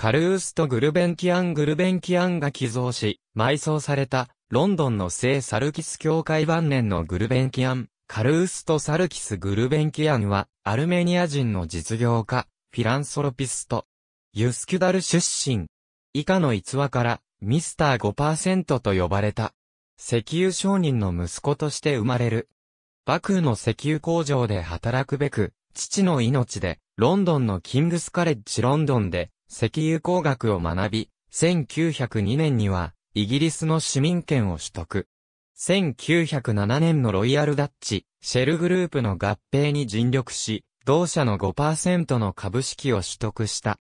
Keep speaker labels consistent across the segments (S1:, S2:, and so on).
S1: カルースト・グルベンキアン・グルベンキアンが寄贈し、埋葬された、ロンドンの聖サルキス教会晩年のグルベンキアン、カルースト・サルキス・グルベンキアンは、アルメニア人の実業家、フィランソロピスト、ユスキュダル出身。以下の逸話から、ミスター5%と呼ばれた。石油商人の息子として生まれる。バクーの石油工場で働くべく、父の命で、ロンドンのキングスカレッジロンドンで、石油工学を学び、1902年には、イギリスの市民権を取得。1907年のロイヤルダッチ、シェルグループの合併に尽力し、同社の5%の株式を取得した。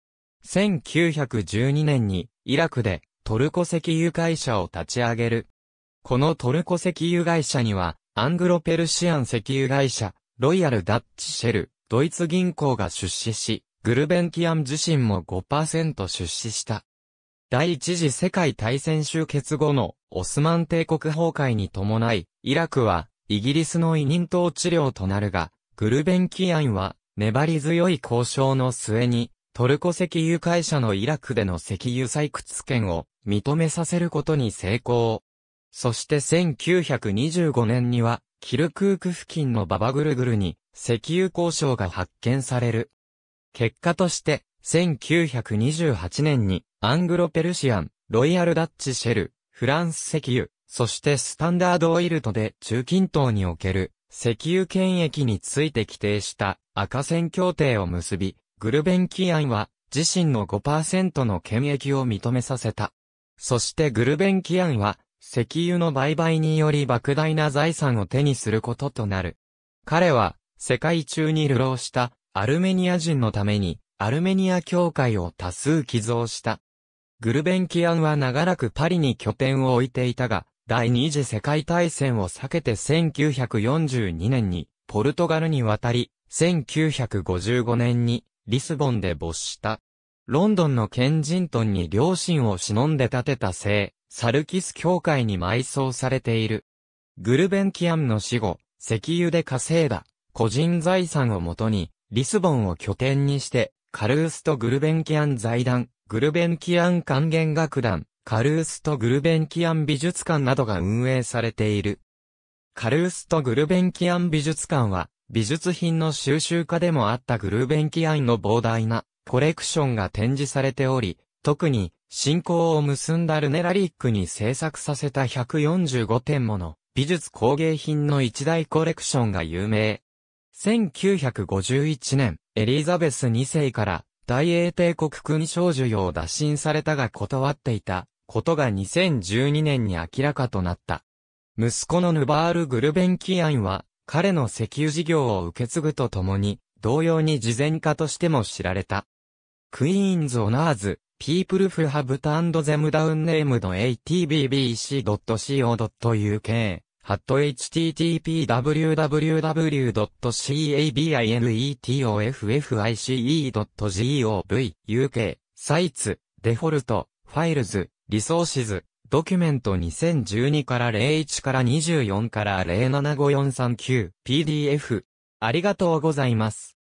S1: 1912年に、イラクで、トルコ石油会社を立ち上げる。このトルコ石油会社には、アングロペルシアン石油会社、ロイヤルダッチシェル、ドイツ銀行が出資し、グルベンキアン自身も5%出資した。第一次世界大戦終結後のオスマン帝国崩壊に伴い、イラクはイギリスの委任統治領となるが、グルベンキアンは粘り強い交渉の末に、トルコ石油会社のイラクでの石油採掘権を認めさせることに成功。そして1925年には、キルクーク付近のババグルグルに石油交渉が発見される。結果として、1928年にアングロペルシアン、ロイヤルダッチシェル、フランス石油、そしてスタンダードオイルとで中近東における石油権益について規定した赤線協定を結び、グルベンキアンは自身の5%の権益を認めさせた。そしてグルベンキアンは石油の売買により莫大な財産を手にすることとなる。彼は世界中に流浪したアルメニア人のために、アルメニア教会を多数寄贈した。グルベンキアンは長らくパリに拠点を置いていたが、第二次世界大戦を避けて1942年に、ポルトガルに渡り、1955年に、リスボンで没した。ロンドンのケンジントンに両親を忍んで建てた聖、サルキス教会に埋葬されている。グルベンキアンの死後、石油で稼いだ、個人財産をもとに、リスボンを拠点にして、カルースト・グルベンキアン財団、グルベンキアン管弦楽団、カルースト・グルベンキアン美術館などが運営されている。カルースト・グルベンキアン美術館は、美術品の収集家でもあったグルベンキアンの膨大なコレクションが展示されており、特に、信仰を結んだルネラリックに制作させた145点もの美術工芸品の一大コレクションが有名。1951年、エリザベス2世から大英帝国勲章授与を打診されたが断っていたことが2012年に明らかとなった。息子のヌバール・グルベンキアンは、彼の石油事業を受け継ぐとともに、同様に事前家としても知られた。クイーンズ・オナーズ、ピープルフハブタンドゼムダウンネームの atbbc.co.uk http://www.cabinetoffice.gov.uk サイツ、デフォルト、ファイルズ、リソーシズ、ドキュメント2012から01から24から07543 9 PDF。ありがとうございます。